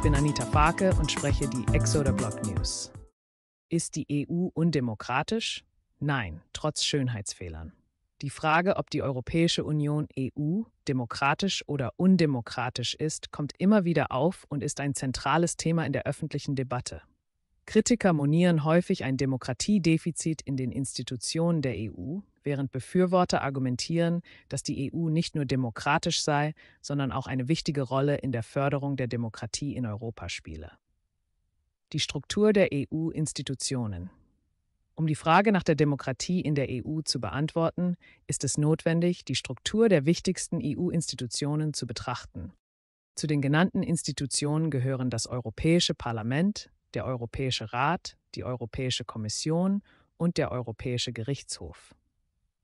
Ich bin Anita Farke und spreche die Exoder Block News. Ist die EU undemokratisch? Nein, trotz Schönheitsfehlern. Die Frage, ob die Europäische Union EU demokratisch oder undemokratisch ist, kommt immer wieder auf und ist ein zentrales Thema in der öffentlichen Debatte. Kritiker monieren häufig ein Demokratiedefizit in den Institutionen der EU, während Befürworter argumentieren, dass die EU nicht nur demokratisch sei, sondern auch eine wichtige Rolle in der Förderung der Demokratie in Europa spiele. Die Struktur der EU-Institutionen. Um die Frage nach der Demokratie in der EU zu beantworten, ist es notwendig, die Struktur der wichtigsten EU-Institutionen zu betrachten. Zu den genannten Institutionen gehören das Europäische Parlament, der Europäische Rat, die Europäische Kommission und der Europäische Gerichtshof.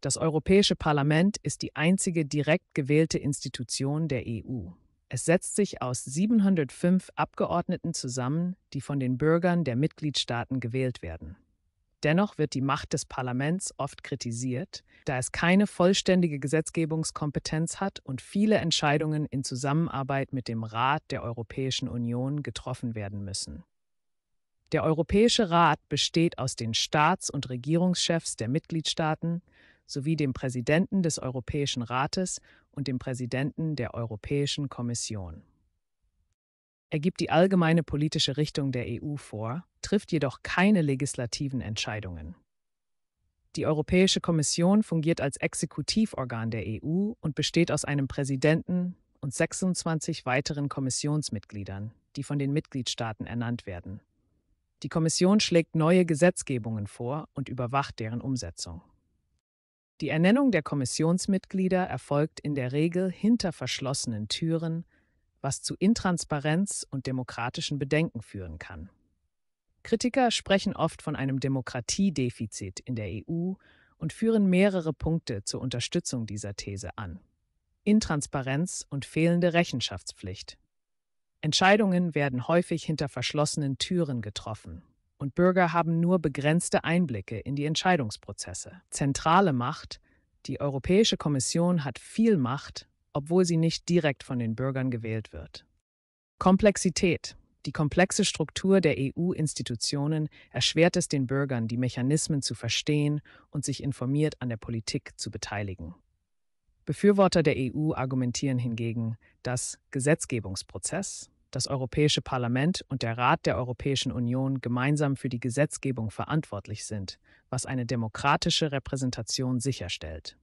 Das Europäische Parlament ist die einzige direkt gewählte Institution der EU. Es setzt sich aus 705 Abgeordneten zusammen, die von den Bürgern der Mitgliedstaaten gewählt werden. Dennoch wird die Macht des Parlaments oft kritisiert, da es keine vollständige Gesetzgebungskompetenz hat und viele Entscheidungen in Zusammenarbeit mit dem Rat der Europäischen Union getroffen werden müssen. Der Europäische Rat besteht aus den Staats- und Regierungschefs der Mitgliedstaaten, sowie dem Präsidenten des Europäischen Rates und dem Präsidenten der Europäischen Kommission. Er gibt die allgemeine politische Richtung der EU vor, trifft jedoch keine legislativen Entscheidungen. Die Europäische Kommission fungiert als Exekutivorgan der EU und besteht aus einem Präsidenten und 26 weiteren Kommissionsmitgliedern, die von den Mitgliedstaaten ernannt werden. Die Kommission schlägt neue Gesetzgebungen vor und überwacht deren Umsetzung. Die Ernennung der Kommissionsmitglieder erfolgt in der Regel hinter verschlossenen Türen, was zu Intransparenz und demokratischen Bedenken führen kann. Kritiker sprechen oft von einem Demokratiedefizit in der EU und führen mehrere Punkte zur Unterstützung dieser These an. Intransparenz und fehlende Rechenschaftspflicht. Entscheidungen werden häufig hinter verschlossenen Türen getroffen, und Bürger haben nur begrenzte Einblicke in die Entscheidungsprozesse. Zentrale Macht, die Europäische Kommission hat viel Macht, obwohl sie nicht direkt von den Bürgern gewählt wird. Komplexität. Die komplexe Struktur der EU-Institutionen erschwert es den Bürgern, die Mechanismen zu verstehen und sich informiert an der Politik zu beteiligen. Befürworter der EU argumentieren hingegen, dass Gesetzgebungsprozess, das Europäische Parlament und der Rat der Europäischen Union gemeinsam für die Gesetzgebung verantwortlich sind, was eine demokratische Repräsentation sicherstellt.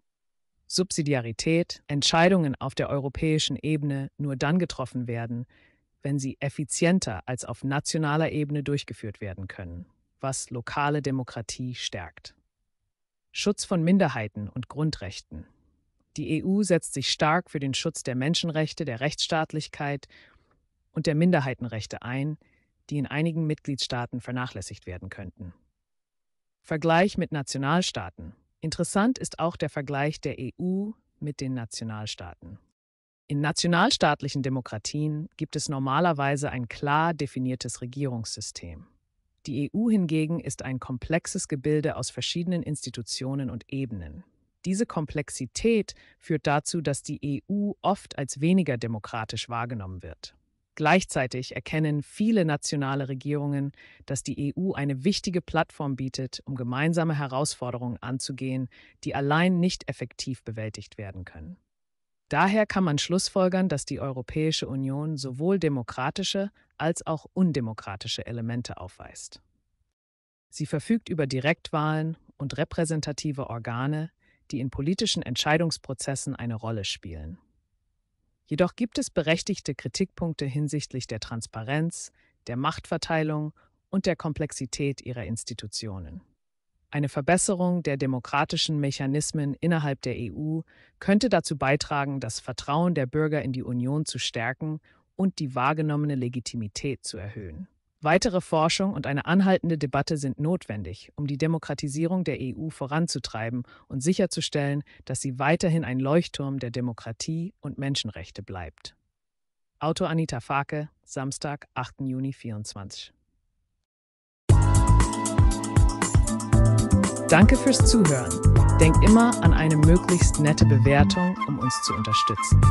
Subsidiarität, Entscheidungen auf der europäischen Ebene nur dann getroffen werden, wenn sie effizienter als auf nationaler Ebene durchgeführt werden können, was lokale Demokratie stärkt. Schutz von Minderheiten und Grundrechten. Die EU setzt sich stark für den Schutz der Menschenrechte, der Rechtsstaatlichkeit und der Minderheitenrechte ein, die in einigen Mitgliedstaaten vernachlässigt werden könnten. Vergleich mit Nationalstaaten. Interessant ist auch der Vergleich der EU mit den Nationalstaaten. In nationalstaatlichen Demokratien gibt es normalerweise ein klar definiertes Regierungssystem. Die EU hingegen ist ein komplexes Gebilde aus verschiedenen Institutionen und Ebenen. Diese Komplexität führt dazu, dass die EU oft als weniger demokratisch wahrgenommen wird. Gleichzeitig erkennen viele nationale Regierungen, dass die EU eine wichtige Plattform bietet, um gemeinsame Herausforderungen anzugehen, die allein nicht effektiv bewältigt werden können. Daher kann man schlussfolgern, dass die Europäische Union sowohl demokratische als auch undemokratische Elemente aufweist. Sie verfügt über Direktwahlen und repräsentative Organe, die in politischen Entscheidungsprozessen eine Rolle spielen. Jedoch gibt es berechtigte Kritikpunkte hinsichtlich der Transparenz, der Machtverteilung und der Komplexität ihrer Institutionen. Eine Verbesserung der demokratischen Mechanismen innerhalb der EU könnte dazu beitragen, das Vertrauen der Bürger in die Union zu stärken und die wahrgenommene Legitimität zu erhöhen. Weitere Forschung und eine anhaltende Debatte sind notwendig, um die Demokratisierung der EU voranzutreiben und sicherzustellen, dass sie weiterhin ein Leuchtturm der Demokratie und Menschenrechte bleibt. Autor Anita Fake, Samstag, 8. Juni 24. Danke fürs Zuhören. Denk immer an eine möglichst nette Bewertung, um uns zu unterstützen.